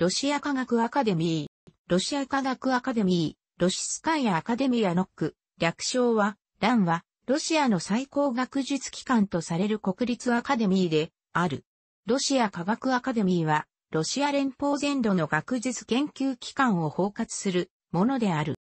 ロシア科学アカデミー、ロシア科学アカデミー、ロシスカイアアカデミアノック、略称は、ランは、ロシアの最高学術機関とされる国立アカデミーで、ある。ロシア科学アカデミーは、ロシア連邦全土の学術研究機関を包括するものである。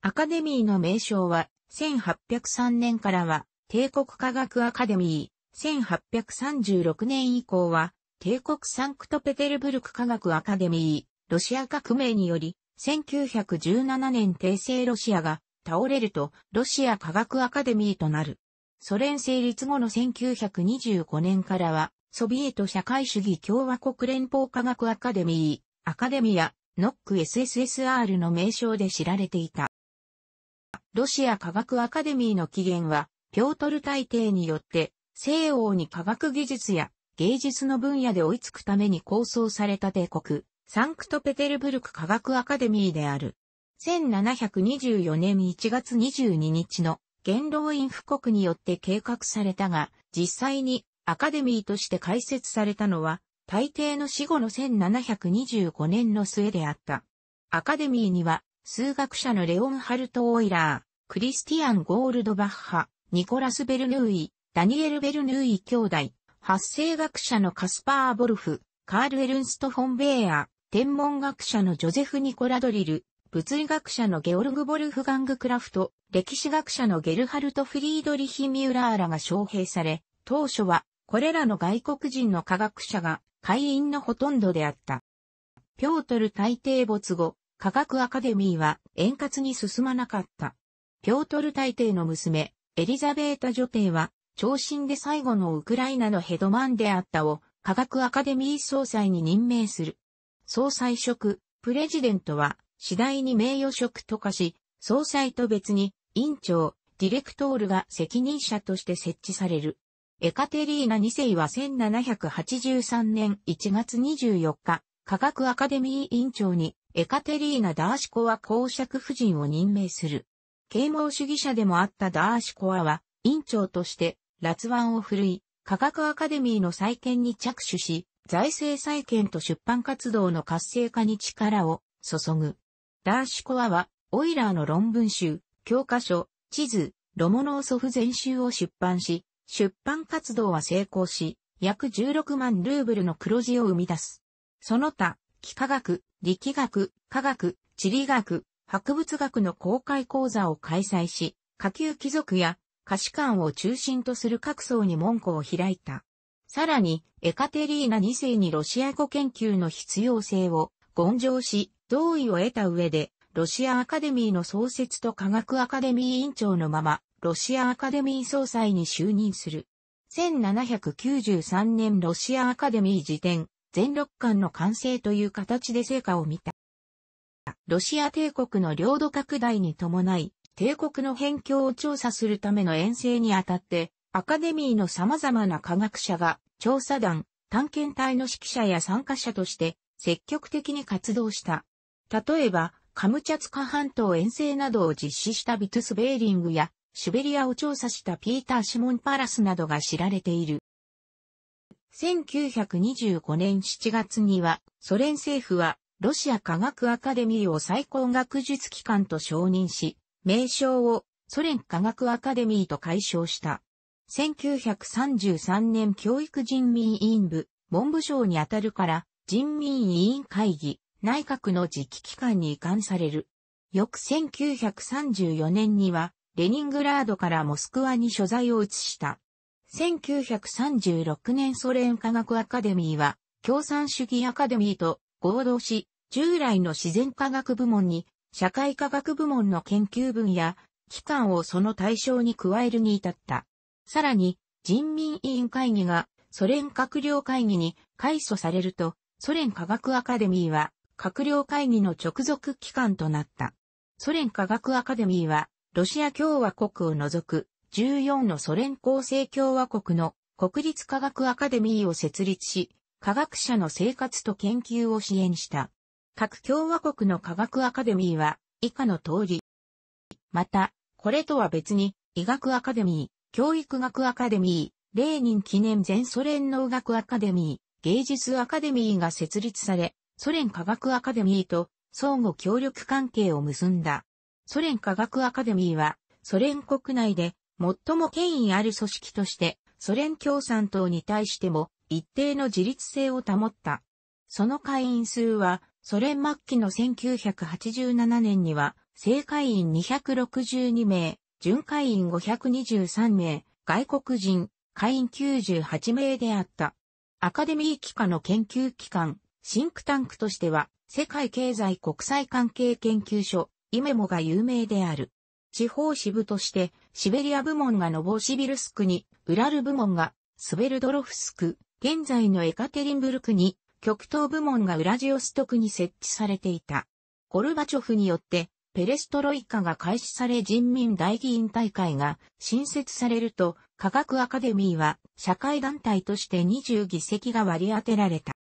アカデミーの名称は、1803年からは、帝国科学アカデミー、1836年以降は、帝国サンクトペテルブルク科学アカデミー、ロシア革命により、1917年帝政ロシアが倒れると、ロシア科学アカデミーとなる。ソ連成立後の1925年からは、ソビエト社会主義共和国連邦科学アカデミー、アカデミア、ノック SSSR の名称で知られていた。ロシア科学アカデミーの起源は、ピョートル大帝によって、西欧に科学技術や芸術の分野で追いつくために構想された帝国、サンクトペテルブルク科学アカデミーである。1724年1月22日の元老院布告によって計画されたが、実際にアカデミーとして開設されたのは、大抵の死後の1725年の末であった。アカデミーには、数学者のレオンハルト・オイラー、クリスティアン・ゴールドバッハ、ニコラス・ベルヌーイ、ダニエル・ベルヌーイ兄弟、発生学者のカスパー・ボルフ、カール・エルンスト・フォン・ベーア、天文学者のジョゼフ・ニコラドリル、物理学者のゲオルグ・ボルフガング・クラフト、歴史学者のゲルハルト・フリードリヒ・ミューラーらが招聘され、当初はこれらの外国人の科学者が会員のほとんどであった。ピョートル大帝没後、科学アカデミーは円滑に進まなかった。ピョートル大帝の娘、エリザベータ女帝は長身で最後のウクライナのヘドマンであったを科学アカデミー総裁に任命する。総裁職、プレジデントは次第に名誉職と化し、総裁と別に委員長、ディレクトールが責任者として設置される。エカテリーナ2世は1783年1月24日、科学アカデミー委員長にエカテリーナ・ダーシコワ公爵夫人を任命する。啓蒙主義者でもあったダーシコワは、委員長として辣腕を振るい、科学アカデミーの再建に着手し、財政再建と出版活動の活性化に力を注ぐ。ダーシュコアは、オイラーの論文集、教科書、地図、ロモノーソフ全集を出版し、出版活動は成功し、約16万ルーブルの黒字を生み出す。その他、幾何学、力学、科学、地理学、博物学の公開講座を開催し、下級貴族や下士観を中心とする各層に門戸を開いた。さらに、エカテリーナ2世にロシア語研究の必要性を根性し、同意を得た上で、ロシアアカデミーの創設と科学アカデミー委員長のまま、ロシアアカデミー総裁に就任する。1793年ロシアアカデミー辞典、全6巻の完成という形で成果を見た。ロシア帝国の領土拡大に伴い、帝国の辺境を調査するための遠征にあたって、アカデミーの様々な科学者が、調査団、探検隊の指揮者や参加者として、積極的に活動した。例えば、カムチャツカ半島遠征などを実施したビトゥスベーリングや、シベリアを調査したピーター・シモン・パラスなどが知られている。1925年7月には、ソ連政府は、ロシア科学アカデミーを最高学術機関と承認し、名称をソ連科学アカデミーと解消した。1933年教育人民委員部、文部省にあたるから人民委員会議、内閣の次期機関に移管される。翌1934年には、レニングラードからモスクワに所在を移した。1936年ソ連科学アカデミーは、共産主義アカデミーと合同し、従来の自然科学部門に社会科学部門の研究分や、機関をその対象に加えるに至った。さらに、人民委員会議がソ連閣僚会議に改組されると、ソ連科学アカデミーは閣僚会議の直属機関となった。ソ連科学アカデミーは、ロシア共和国を除く14のソ連構成共和国の国立科学アカデミーを設立し、科学者の生活と研究を支援した。各共和国の科学アカデミーは以下の通り。また、これとは別に、医学アカデミー、教育学アカデミー、レーニン記念前ソ連農学アカデミー、芸術アカデミーが設立され、ソ連科学アカデミーと相互協力関係を結んだ。ソ連科学アカデミーは、ソ連国内で最も権威ある組織として、ソ連共産党に対しても一定の自立性を保った。その会員数はソ連末期の1987年には、正会員262名、準会員523名、外国人、会員98名であった。アカデミー機関の研究機関、シンクタンクとしては、世界経済国際関係研究所、イメモが有名である。地方支部として、シベリア部門がノボシビルスクに、ウラル部門が、スベルドロフスク、現在のエカテリンブルクに、極東部門がウラジオストクに設置されていた。ゴルバチョフによって、ペレストロイカが開始され人民大議員大会が新設されると、科学アカデミーは社会団体として20議席が割り当てられた。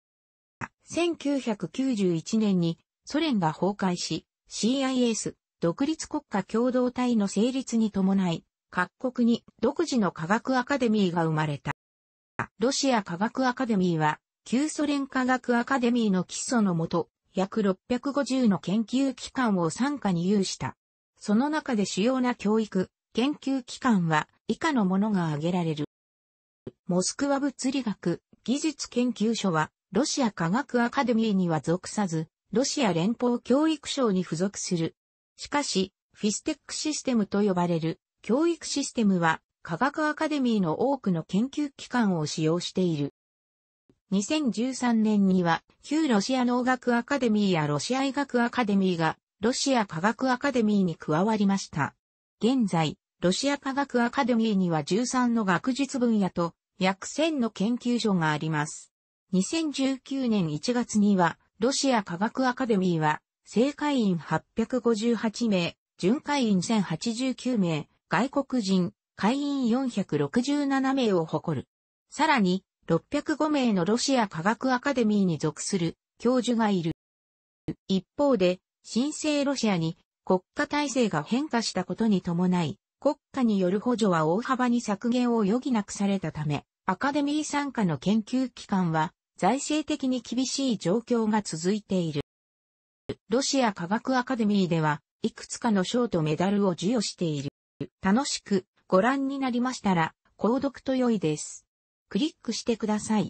1991年にソ連が崩壊し、CIS、独立国家共同体の成立に伴い、各国に独自の科学アカデミーが生まれた。ロシア科学アカデミーは旧ソ連科学アカデミーの基礎のもと、約650の研究機関を参加に有した。その中で主要な教育、研究機関は以下のものが挙げられる。モスクワ物理学技術研究所はロシア科学アカデミーには属さず、ロシア連邦教育省に付属する。しかし、フィステックシステムと呼ばれる教育システムは科学アカデミーの多くの研究機関を使用している。2013年には、旧ロシア農学アカデミーやロシア医学アカデミーが、ロシア科学アカデミーに加わりました。現在、ロシア科学アカデミーには13の学術分野と、約1000の研究所があります。2019年1月には、ロシア科学アカデミーは、正会員858名、準会員1089名、外国人、会員467名を誇る。さらに、605名のロシア科学アカデミーに属する教授がいる。一方で、新生ロシアに国家体制が変化したことに伴い、国家による補助は大幅に削減を余儀なくされたため、アカデミー参加の研究機関は財政的に厳しい状況が続いている。ロシア科学アカデミーでは、いくつかの賞とメダルを授与している。楽しくご覧になりましたら、購読と良いです。クリックしてください。